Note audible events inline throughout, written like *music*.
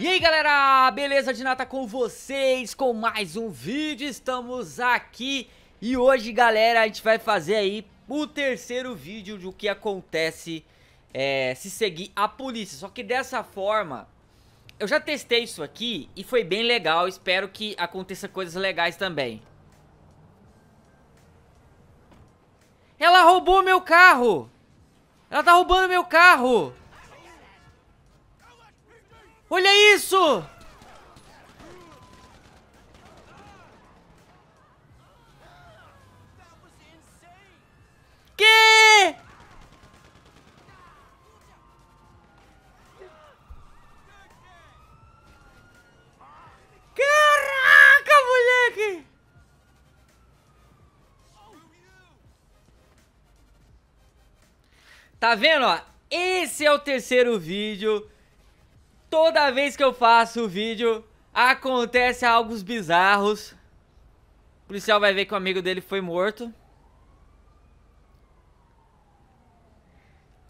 E aí galera, beleza de nata com vocês, com mais um vídeo, estamos aqui E hoje galera, a gente vai fazer aí o terceiro vídeo do que acontece é, se seguir a polícia Só que dessa forma, eu já testei isso aqui e foi bem legal, espero que aconteça coisas legais também Ela roubou meu carro! Ela tá roubando meu carro! Olha isso! Que? Caraca, moleque! Tá vendo, ó? Esse é o terceiro vídeo Toda vez que eu faço o vídeo, acontece algo bizarros. O policial vai ver que o amigo dele foi morto.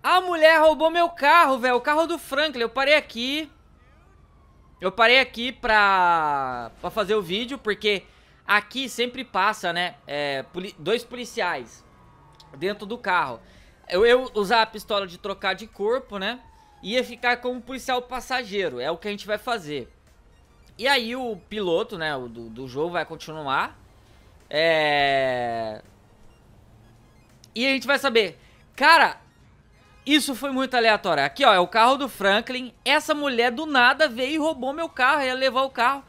A mulher roubou meu carro, velho. O carro do Franklin. Eu parei aqui. Eu parei aqui pra, pra fazer o vídeo, porque aqui sempre passa, né? É, poli dois policiais dentro do carro. Eu, eu usar a pistola de trocar de corpo, né? ia ficar como policial passageiro, é o que a gente vai fazer. E aí o piloto, né, do, do jogo vai continuar. É... E a gente vai saber. Cara, isso foi muito aleatório. Aqui, ó, é o carro do Franklin. Essa mulher do nada veio e roubou meu carro, ia levar o carro.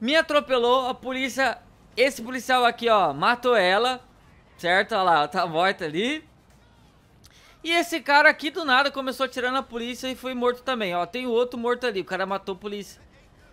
Me atropelou, a polícia... Esse policial aqui, ó, matou ela, certo? Olha lá, ela tá morta ali. E esse cara aqui do nada começou atirando a polícia e foi morto também, ó. Tem o outro morto ali, o cara matou a polícia.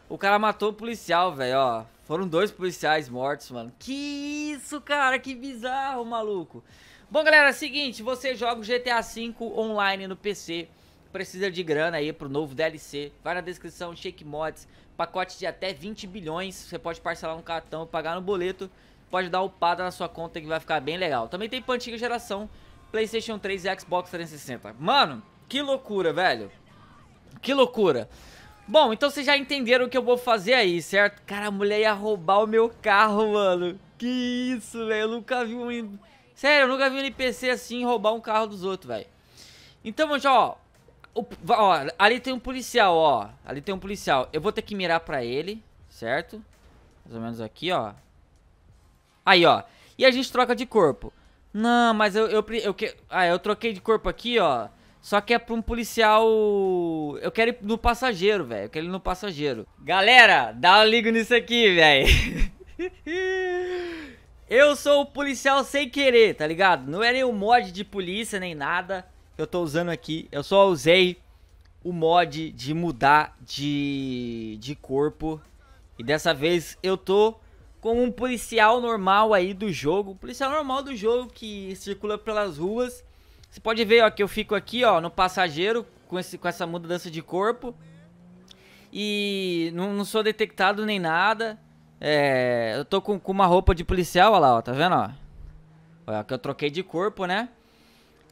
O cara matou o policial, velho, ó. Foram dois policiais mortos, mano. Que isso, cara, que bizarro, maluco. Bom, galera, é o seguinte, você joga o GTA V online no PC, precisa de grana aí pro novo DLC, vai na descrição, Shake Mods, pacote de até 20 bilhões, você pode parcelar no cartão, pagar no boleto, pode dar upada na sua conta que vai ficar bem legal. Também tem Pantiga Geração, PlayStation 3 e Xbox 360. Mano, que loucura, velho. Que loucura. Bom, então vocês já entenderam o que eu vou fazer aí, certo? Cara, a mulher ia roubar o meu carro, mano. Que isso, velho. Eu nunca vi um... Sério, eu nunca vi um NPC assim roubar um carro dos outros, velho. Então, já, ó, o... ó... Ali tem um policial, ó. Ali tem um policial. Eu vou ter que mirar pra ele, certo? Mais ou menos aqui, ó. Aí, ó. E a gente troca de corpo. Não, mas eu, eu, eu, eu, ah, eu troquei de corpo aqui, ó. Só que é pra um policial. Eu quero ir no passageiro, velho. Eu quero ir no passageiro. Galera, dá um ligo nisso aqui, velho. *laughs* eu sou o policial sem querer, tá ligado? Não é o mod de polícia nem nada que eu tô usando aqui. Eu só usei o mod de mudar de, de corpo. E dessa vez eu tô como um policial normal aí do jogo. Um policial normal do jogo que circula pelas ruas. Você pode ver, ó, que eu fico aqui, ó, no passageiro com, esse, com essa mudança de corpo. E não, não sou detectado nem nada. É, eu tô com, com, uma roupa de policial, olha lá, ó, tá vendo, ó? Olha, que eu troquei de corpo, né?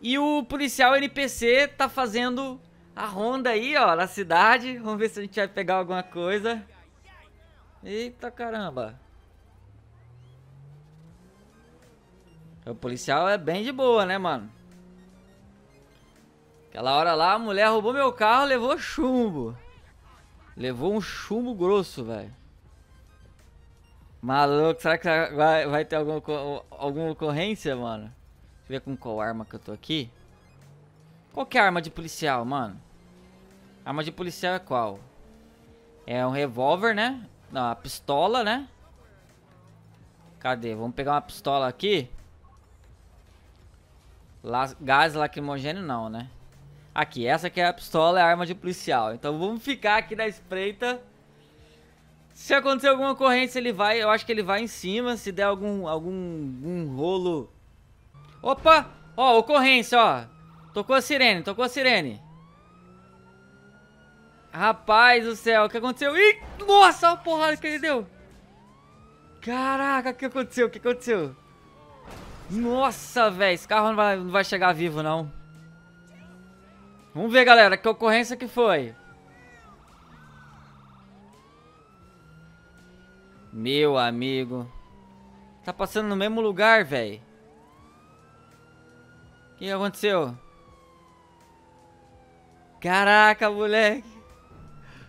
E o policial NPC tá fazendo a ronda aí, ó, na cidade. Vamos ver se a gente vai pegar alguma coisa. Eita caramba. O policial é bem de boa, né, mano? Aquela hora lá, a mulher roubou meu carro, levou chumbo. Levou um chumbo grosso, velho. Maluco, será que vai, vai ter algum, alguma ocorrência, mano? Deixa eu ver com qual arma que eu tô aqui. Qual que é a arma de policial, mano? arma de policial é qual? É um revólver, né? Não, a pistola, né? Cadê? Vamos pegar uma pistola aqui. Las, gás lacrimogêneo não, né? Aqui, essa aqui é a pistola, é a arma de policial. Então vamos ficar aqui na espreita. Se acontecer alguma ocorrência, ele vai... Eu acho que ele vai em cima. Se der algum, algum, algum rolo... Opa! Ó, ocorrência, ó. Tocou a sirene, tocou a sirene. Rapaz do céu, o que aconteceu? Ih, nossa, a porrada que ele deu. Caraca, o que aconteceu? O que aconteceu? Nossa, velho, esse carro não vai, não vai chegar vivo, não. Vamos ver, galera, que ocorrência que foi. Meu amigo. Tá passando no mesmo lugar, velho. O que aconteceu? Caraca, moleque.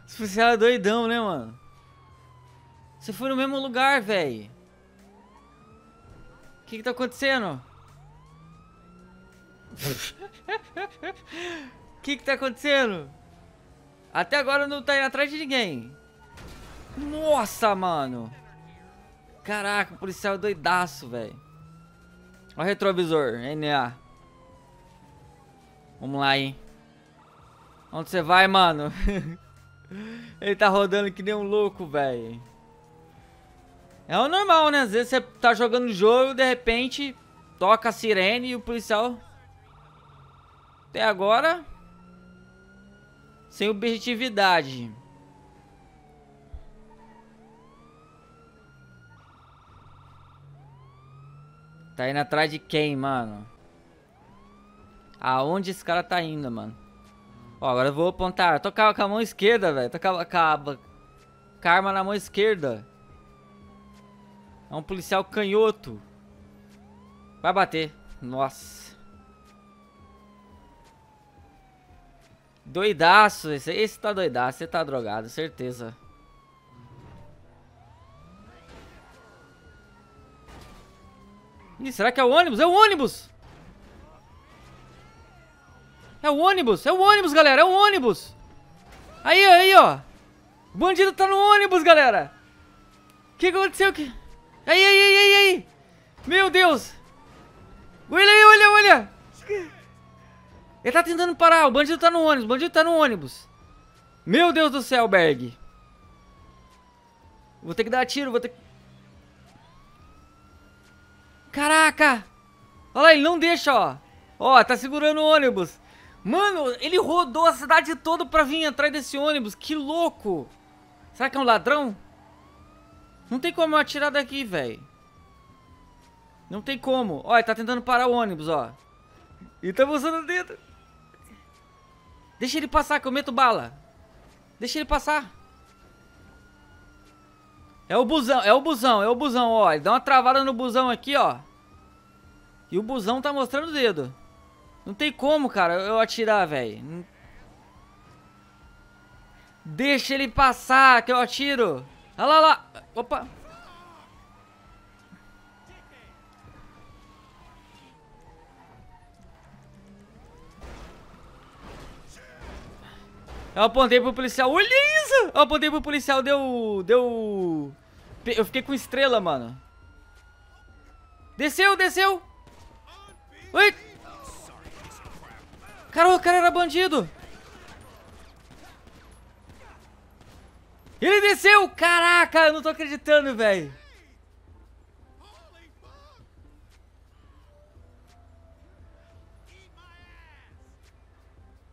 Esse policial é doidão, né, mano? Você foi no mesmo lugar, velho. O que, que tá acontecendo? O *laughs* que, que tá acontecendo? Até agora não tá indo atrás de ninguém. Nossa, mano. Caraca, o policial é doidaço, velho. Olha o retrovisor, NA. Vamos lá, hein. Onde você vai, mano? *laughs* Ele tá rodando que nem um louco, velho. É o normal, né? Às vezes você tá jogando o jogo, de repente toca a sirene e o policial. Até agora. Sem objetividade. Tá indo atrás de quem, mano? Aonde esse cara tá indo, mano? Ó, agora eu vou apontar. Tocava com a mão esquerda, velho. Tocava com a, com a arma na mão esquerda. É um policial canhoto. Vai bater. Nossa. Doidaço. Esse, esse tá doidaço. Você tá drogado, certeza. Ih, será que é o ônibus? É o ônibus! É o ônibus! É o ônibus, galera! É o ônibus! Aí, aí, ó! O bandido tá no ônibus, galera! O que aconteceu? Que... Ai, ai, ai, ai, ai. Meu Deus. Olha aí, olha, olha. Ele tá tentando parar. O bandido tá no ônibus. O bandido tá no ônibus. Meu Deus do céu, Berg. Vou ter que dar tiro, vou ter que... Caraca. Olha lá, ele não deixa, ó. Ó, tá segurando o ônibus. Mano, ele rodou a cidade toda pra vir atrás desse ônibus. Que louco. Será que é um ladrão? Não tem como eu atirar daqui, velho. Não tem como. Ó, ele tá tentando parar o ônibus, ó. E tá mostrando o dedo. Deixa ele passar, que eu meto bala. Deixa ele passar. É o busão, é o busão, é o busão, ó. Ele dá uma travada no busão aqui, ó. E o busão tá mostrando o dedo. Não tem como, cara, eu atirar, velho. Deixa ele passar, que eu atiro. Olha lá, lá. Opa. Eu apontei pro policial. Olha isso! Eu apontei pro policial, deu... Deu... Eu fiquei com estrela, mano. Desceu, desceu! Oi. Cara, o cara era bandido! Ele desceu! Caraca, eu não tô acreditando, velho.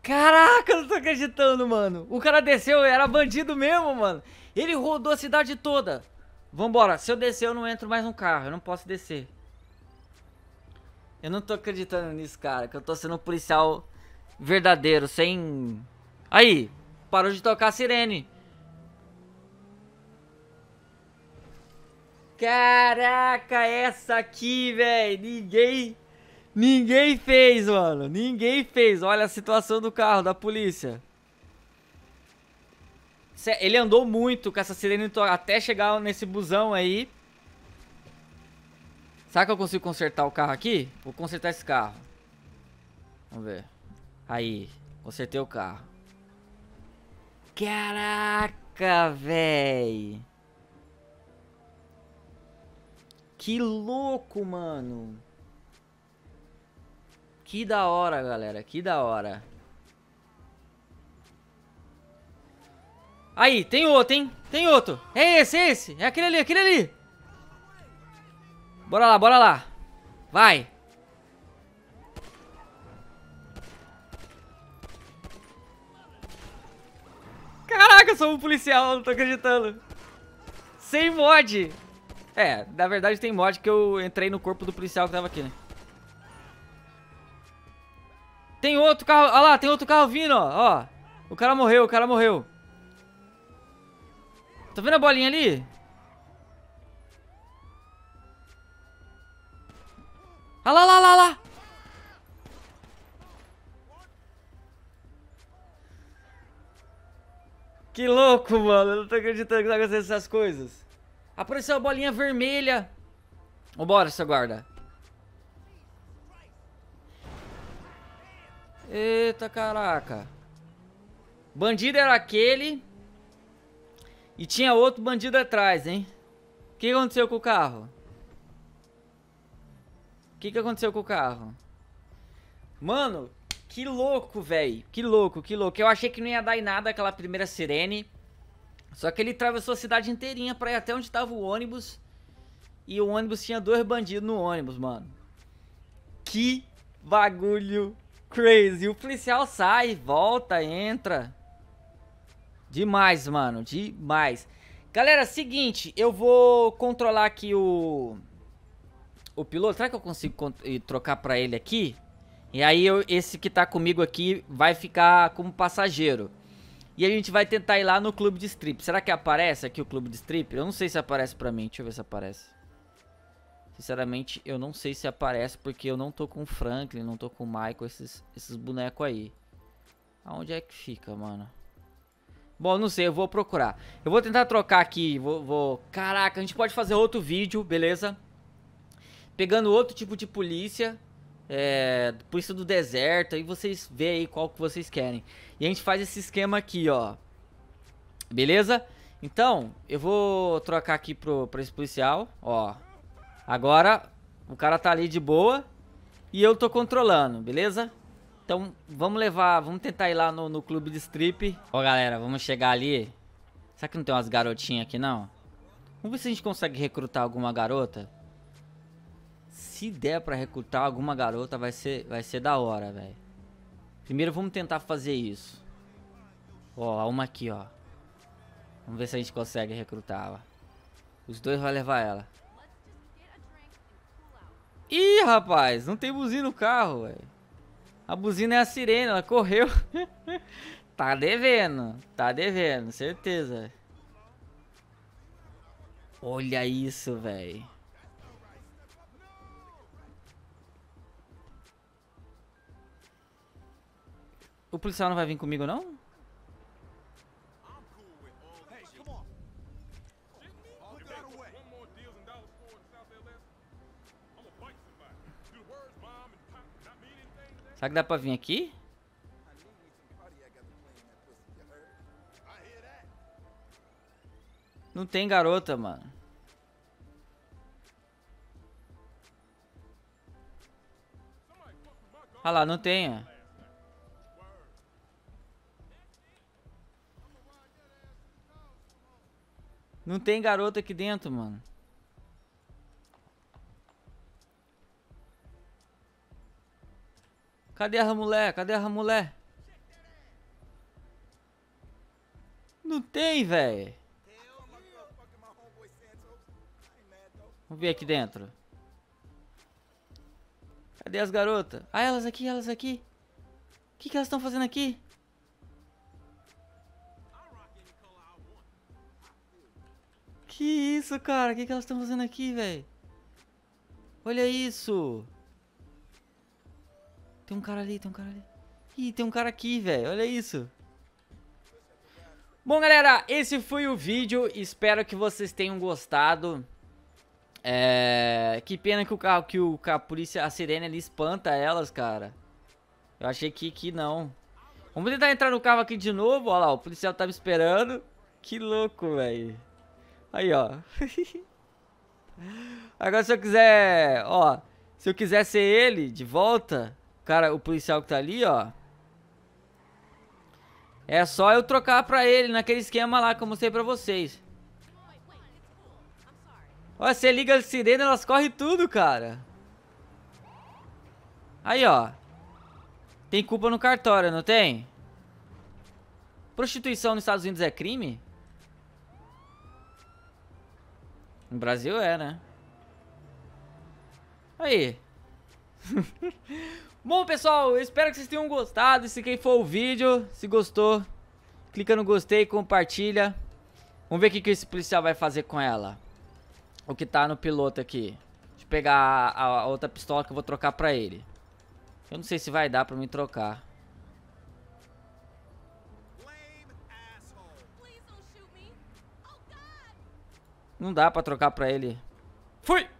Caraca, eu não tô acreditando, mano. O cara desceu, era bandido mesmo, mano. Ele rodou a cidade toda. Vambora, se eu descer eu não entro mais no carro, eu não posso descer. Eu não tô acreditando nisso, cara, que eu tô sendo um policial verdadeiro, sem... Aí, parou de tocar a sirene. Caraca, essa aqui, velho. Ninguém. Ninguém fez, mano. Ninguém fez. Olha a situação do carro, da polícia. Ele andou muito com essa sirene até chegar nesse busão aí. Será que eu consigo consertar o carro aqui? Vou consertar esse carro. Vamos ver. Aí, consertei o carro. Caraca, velho. Que louco, mano. Que da hora, galera. Que da hora. Aí, tem outro, hein? Tem outro. É esse, é esse. É aquele ali, é aquele ali. Bora lá, bora lá. Vai. Caraca, eu sou um policial, não tô acreditando. Sem mod. É, na verdade tem mod que eu entrei no corpo do policial que tava aqui, né? Tem outro carro, olha lá, tem outro carro vindo, ó, ó. O cara morreu, o cara morreu. Tá vendo a bolinha ali? Olha lá, lá, olha lá. Que louco, mano. Eu não tô acreditando que tá acontecendo essas coisas. Apareceu a bolinha vermelha. Vambora, seu guarda. Eita, caraca. Bandido era aquele. E tinha outro bandido atrás, hein? O que aconteceu com o carro? O que, que aconteceu com o carro? Mano, que louco, velho. Que louco, que louco. Eu achei que não ia dar em nada aquela primeira sirene. Só que ele atravessou a cidade inteirinha pra ir até onde tava o ônibus. E o ônibus tinha dois bandidos no ônibus, mano. Que bagulho crazy. O policial sai, volta, entra. Demais, mano. Demais. Galera, seguinte. Eu vou controlar aqui o... O piloto. Será que eu consigo trocar pra ele aqui? E aí eu, esse que tá comigo aqui vai ficar como passageiro. E a gente vai tentar ir lá no clube de strip. Será que aparece aqui o clube de strip? Eu não sei se aparece pra mim. Deixa eu ver se aparece. Sinceramente, eu não sei se aparece porque eu não tô com o Franklin, não tô com o Michael, esses, esses bonecos aí. Aonde é que fica, mano? Bom, não sei, eu vou procurar. Eu vou tentar trocar aqui, vou, vou... Caraca, a gente pode fazer outro vídeo, beleza? Pegando outro tipo de polícia é, polícia do deserto, aí vocês vê aí qual que vocês querem. E a gente faz esse esquema aqui, ó. Beleza? Então, eu vou trocar aqui pro, pra esse policial, ó. Agora, o cara tá ali de boa e eu tô controlando, beleza? Então, vamos levar, vamos tentar ir lá no, no clube de strip. Ó, galera, vamos chegar ali. Será que não tem umas garotinhas aqui, não? Vamos ver se a gente consegue recrutar alguma garota se der para recrutar alguma garota, vai ser, vai ser da hora, velho. Primeiro vamos tentar fazer isso. Ó, uma aqui, ó. Vamos ver se a gente consegue recrutar, la Os dois vão levar ela. Ih, rapaz, não tem buzina no carro, velho. A buzina é a sirene, ela correu. *laughs* tá devendo, tá devendo, certeza. Olha isso, velho. O policial não vai vir comigo, não? Será que dá pra vir aqui? Não tem garota, mano. Ah lá, não tem. Não tem garoto aqui dentro, mano. Cadê a mulher? Cadê a mulher? Não tem, velho. Vamos ver aqui dentro. Cadê as garotas? Ah, elas aqui, elas aqui. O que, que elas estão fazendo aqui? Que isso, cara? O que, que elas estão fazendo aqui, velho? Olha isso! Tem um cara ali, tem um cara ali. Ih, tem um cara aqui, velho. Olha isso. Bom, galera, esse foi o vídeo. Espero que vocês tenham gostado. É... Que pena que o carro, que o que a polícia, a sirene ali espanta elas, cara. Eu achei que, que não. Vamos tentar entrar no carro aqui de novo. Olha lá, o policial me esperando. Que louco, velho. Aí, ó. Agora, se eu quiser, ó, se eu quiser ser ele de volta, cara, o policial que tá ali, ó. É só eu trocar pra ele naquele esquema lá que eu mostrei pra vocês. Ó, você liga a sirene, elas correm tudo, cara. Aí, ó. Tem culpa no cartório, não tem? Prostituição nos Estados Unidos é crime? No Brasil é, né? Aí. *laughs* Bom, pessoal, espero que vocês tenham gostado. Se quem for o vídeo, se gostou, clica no gostei, compartilha. Vamos ver o que, que esse policial vai fazer com ela. O que tá no piloto aqui. Deixa eu pegar a, a outra pistola que eu vou trocar pra ele. Eu não sei se vai dar pra me trocar. Não dá pra trocar pra ele. Fui!